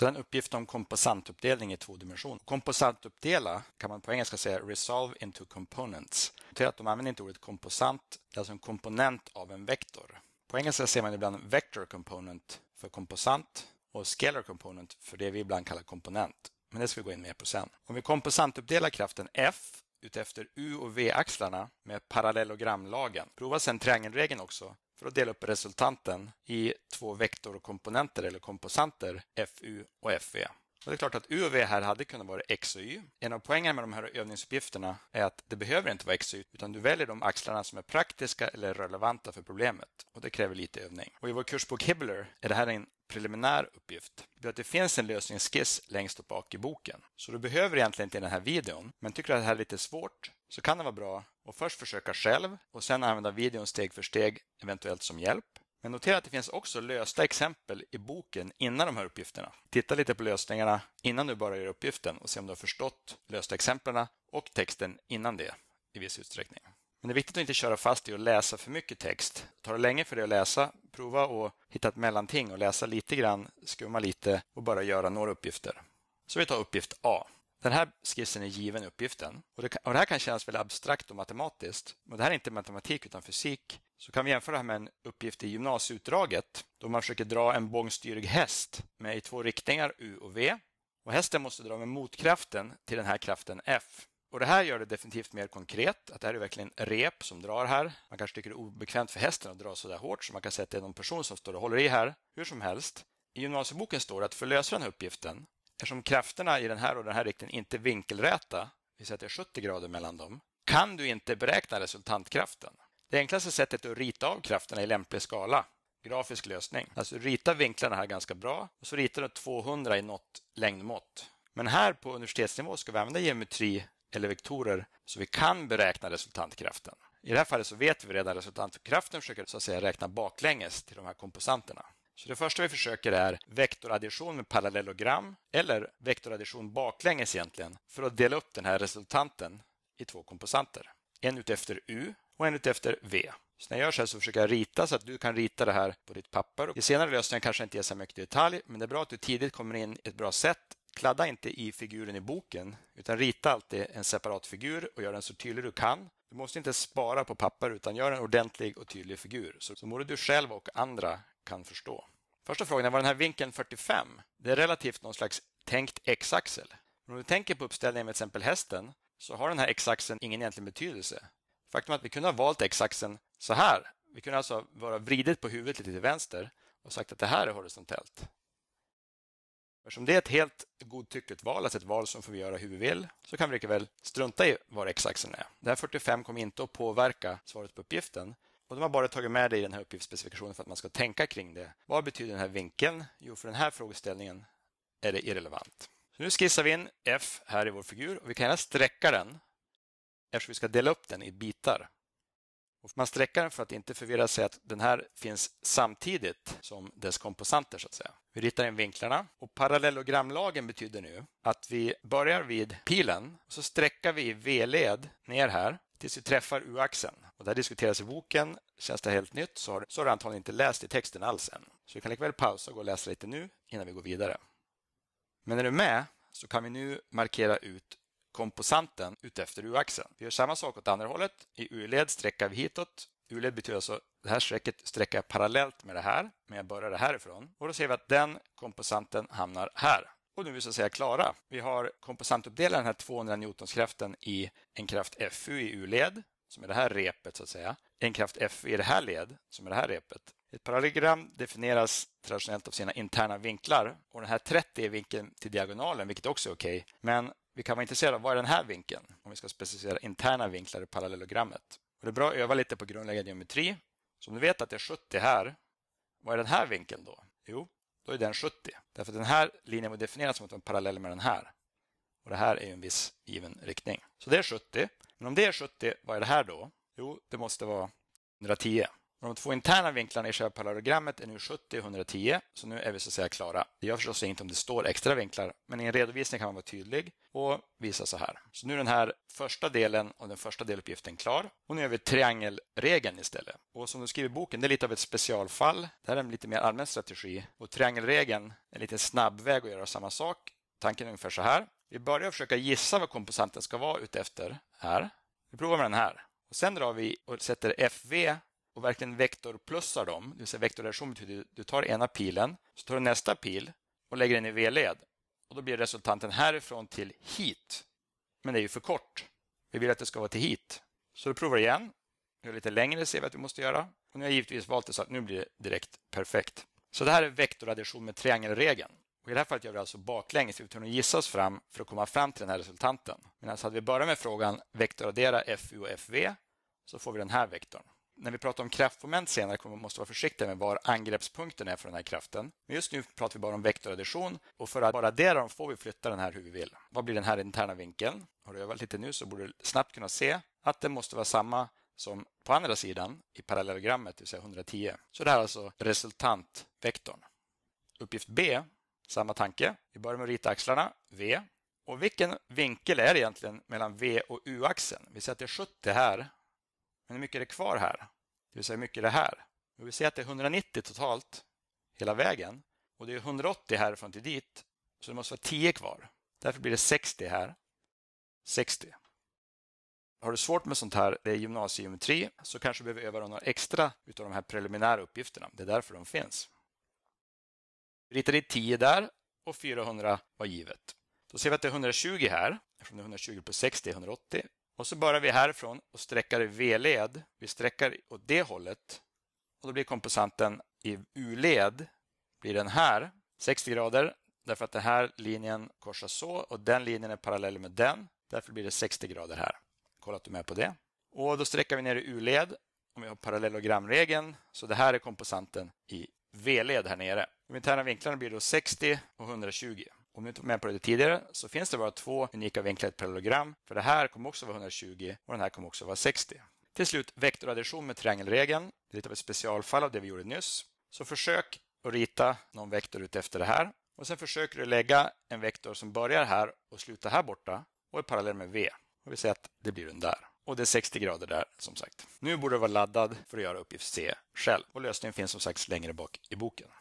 Sen en uppgift om komposantuppdelning i två dimensioner. Komposantuppdela kan man på engelska säga resolve into components. Notera att de använder inte ordet komposant, det är alltså en komponent av en vektor. På engelska ser man ibland vector component för komposant och scalar component för det vi ibland kallar komponent. Men det ska vi gå in mer på sen. Om vi komposantuppdelar kraften F utefter U och V-axlarna med parallellogramlagen. Prova sedan triangelregeln också för att dela upp resultanten i två vektorkomponenter eller komposanter FU och Fe. Och det är klart att U och V här hade kunnat vara X och Y. En av poängen med de här övningsuppgifterna är att det behöver inte vara X och Y, utan du väljer de axlarna som är praktiska eller relevanta för problemet. Och det kräver lite övning. Och i vår kursbok Hibbler är det här en preliminär uppgift det är att det finns en lösningsskiss längst bak i boken. Så du behöver egentligen inte den här videon, men tycker du att det här är lite svårt så kan det vara bra att först försöka själv och sen använda videon steg för steg, eventuellt som hjälp. Men notera att det finns också lösta exempel i boken innan de här uppgifterna. Titta lite på lösningarna innan du bara gör uppgiften och se om du har förstått lösta exemplen och texten innan det i viss utsträckning. Men det är viktigt att inte köra fast i att läsa för mycket text. Tar det länge för dig att läsa, prova att hitta ett mellanting och läsa lite grann, skumma lite och bara göra några uppgifter. Så vi tar uppgift A. Den här skissen är given uppgiften. Och det, och det här kan kännas väldigt abstrakt och matematiskt. Men det här är inte matematik utan fysik. Så kan vi jämföra det här med en uppgift i gymnasieutdraget då man försöker dra en bångstyrig häst med i två riktningar U och V. Och hästen måste dra med motkraften till den här kraften F. Och Det här gör det definitivt mer konkret, att det här är verkligen rep som drar här. Man kanske tycker det är obekvämt för hästen att dra så där hårt, så man kan säga att det är någon person som står och håller i här. Hur som helst, i gymnasieboken står det att för att lösa den här uppgiften, eftersom krafterna i den här och den här riktningen inte är vinkelräta, vi säger att det är 70 grader mellan dem, kan du inte beräkna resultantkraften. Det enklaste sättet är att rita av krafterna i lämplig skala, grafisk lösning. Alltså rita vinklarna här ganska bra och så ritar du 200 i något längdmått. Men här på universitetsnivå ska vi använda geometri eller vektorer så vi kan beräkna resultantkraften. I det här fallet så vet vi redan resultantkraften, och försöker så att säga räkna baklänges till de här komposanterna. Så det första vi försöker är vektoraddition med parallellogram eller vektoraddition baklänges egentligen för att dela upp den här resultanten i två komposanter. En utefter U och en utefter V. Så när jag gör så här så försöker jag rita så att du kan rita det här på ditt papper. I senare lösningar kanske inte ger så mycket detalj, men det är bra att du tidigt kommer in i ett bra sätt Kladda inte i figuren i boken utan rita alltid en separat figur och gör den så tydlig du kan. Du måste inte spara på papper utan gör en ordentlig och tydlig figur så, både du själv och andra kan förstå. Första frågan är vad den här vinkeln 45? Det är relativt någon slags tänkt x-axel. om du tänker på uppställningen med till exempel hästen så har den här x-axeln ingen egentlig betydelse. Faktum är att vi kunde ha valt x-axeln så här. Vi kunde alltså vara vridit på huvudet lite till vänster och sagt att det här är horisontellt. Eftersom det är ett helt godtyckligt val, alltså ett val som får vi göra hur vi vill, så kan vi lika väl strunta i var x-axeln är. Det här 45 kommer inte att påverka svaret på uppgiften. Och de har bara tagit med det i den här uppgiftsspecifikationen för att man ska tänka kring det. Vad betyder den här vinkeln? Jo, för den här frågeställningen är det irrelevant. Så nu skissar vi in f här i vår figur och vi kan gärna sträcka den eftersom vi ska dela upp den i bitar. Och man sträckar den för att inte förvirra sig att den här finns samtidigt som dess komposanter så att säga. Vi ritar in vinklarna och parallellogramlagen betyder nu att vi börjar vid pilen och så sträckar vi V-led ner här tills vi träffar U-axeln. Och här diskuteras i boken, känns det helt nytt så har, så har du antagligen inte läst i texten alls än. Så vi kan likväl pausa och gå och läsa lite nu innan vi går vidare. Men är du med så kan vi nu markera ut komposanten utefter U-axeln. Vi gör samma sak åt andra hållet. I U-led sträckar vi hitåt. U-led betyder alltså det här strecket sträcker jag parallellt med det här, men jag börjar härifrån. Och då ser vi att den komposanten hamnar här. Och nu är vi så att säga klara. Vi har komposantuppdelat den här 200 Newtonskraften i en kraft FU i U-led, som är det här repet så att säga. En kraft fu i det här led, som är det här repet. Ett parallellogram definieras traditionellt av sina interna vinklar och den här 30 är vinkeln till diagonalen, vilket också är okej. Okay. Men vi kan vara intresserade av vad är den här vinkeln om vi ska specificera interna vinklar i parallellogrammet. Och det är bra att öva lite på grundläggande geometri. Så om du vet att det är 70 här, vad är den här vinkeln då? Jo, då är den 70. Därför att den här linjen var definierad som att en parallell med den här. Och det här är ju en viss given riktning. Så det är 70. Men om det är 70, vad är det här då? Jo, det måste vara 110 de två interna vinklarna i köpparallogrammet är nu 70 och 110, så nu är vi så att säga klara. Det gör förstås inte om det står extra vinklar, men i en redovisning kan man vara tydlig och visa så här. Så nu är den här första delen av den första deluppgiften klar och nu gör vi triangelregeln istället. Och som du skriver i boken, det är lite av ett specialfall. Det här är en lite mer allmän strategi och triangelregeln är en lite snabbväg att göra samma sak. Tanken är ungefär så här. Vi börjar försöka gissa vad komposanten ska vara utefter här. Vi provar med den här. Och sen drar vi och sätter FV och verkligen vektorplussar dem, det vill säga vektorrelation betyder att du tar ena pilen, så tar du nästa pil och lägger den i V-led. Och då blir resultanten härifrån till hit. Men det är ju för kort. Vi vill att det ska vara till hit. Så du provar igen. Nu lite längre ser vi att vi måste göra. Och nu har jag givetvis valt det så att nu blir det direkt perfekt. Så det här är vektoraddition med triangelregeln. Och I det här fallet gör vi alltså baklänges, vi behöver gissa oss fram för att komma fram till den här resultanten. Men alltså hade vi börjat med frågan vektoraddera FU och FV så får vi den här vektorn när vi pratar om kraftmoment senare kommer vi måste vara försiktiga med var angreppspunkten är för den här kraften. Men just nu pratar vi bara om vektoraddition och för att bara addera dem får vi flytta den här hur vi vill. Vad blir den här interna vinkeln? Har du övat lite nu så borde du snabbt kunna se att den måste vara samma som på andra sidan i parallellogrammet, det vill säga 110. Så det här är alltså resultantvektorn. Uppgift B, samma tanke. Vi börjar med att rita axlarna, V. Och vilken vinkel är det egentligen mellan V och U-axeln? Vi sätter 70 här men hur mycket är det kvar här? Det vill säga hur mycket är det här? Och vi ser att det är 190 totalt hela vägen och det är 180 härifrån till dit så det måste vara 10 kvar. Därför blir det 60 här. 60. Har du svårt med sånt här, det är gymnasiegeometri, så kanske du behöver öva några extra utav de här preliminära uppgifterna. Det är därför de finns. Rita dit 10 där och 400 var givet. Då ser vi att det är 120 här, eftersom det är 120 på 60 är 180. Och så börjar vi härifrån och sträckar i V-led. Vi sträckar åt det hållet. Och då blir komposanten i U-led blir den här, 60 grader. Därför att den här linjen korsar så och den linjen är parallell med den. Därför blir det 60 grader här. Kolla att du är med på det. Och då sträcker vi ner i U-led om vi har parallellogramregeln. Så det här är komposanten i V-led här nere. De interna vinklarna blir då 60 och 120. Om ni inte var med på det tidigare så finns det bara två unika vinklar i ett parallelogram. För det här kommer också vara 120 och den här kommer också vara 60. Till slut vektoraddition med triangelregeln. Det är lite av ett specialfall av det vi gjorde nyss. Så försök att rita någon vektor ut efter det här. Och sen försöker du lägga en vektor som börjar här och slutar här borta och är parallell med V. Och vi säger att det blir den där. Och det är 60 grader där som sagt. Nu borde du vara laddad för att göra uppgift C själv. Och lösningen finns som sagt längre bak i boken.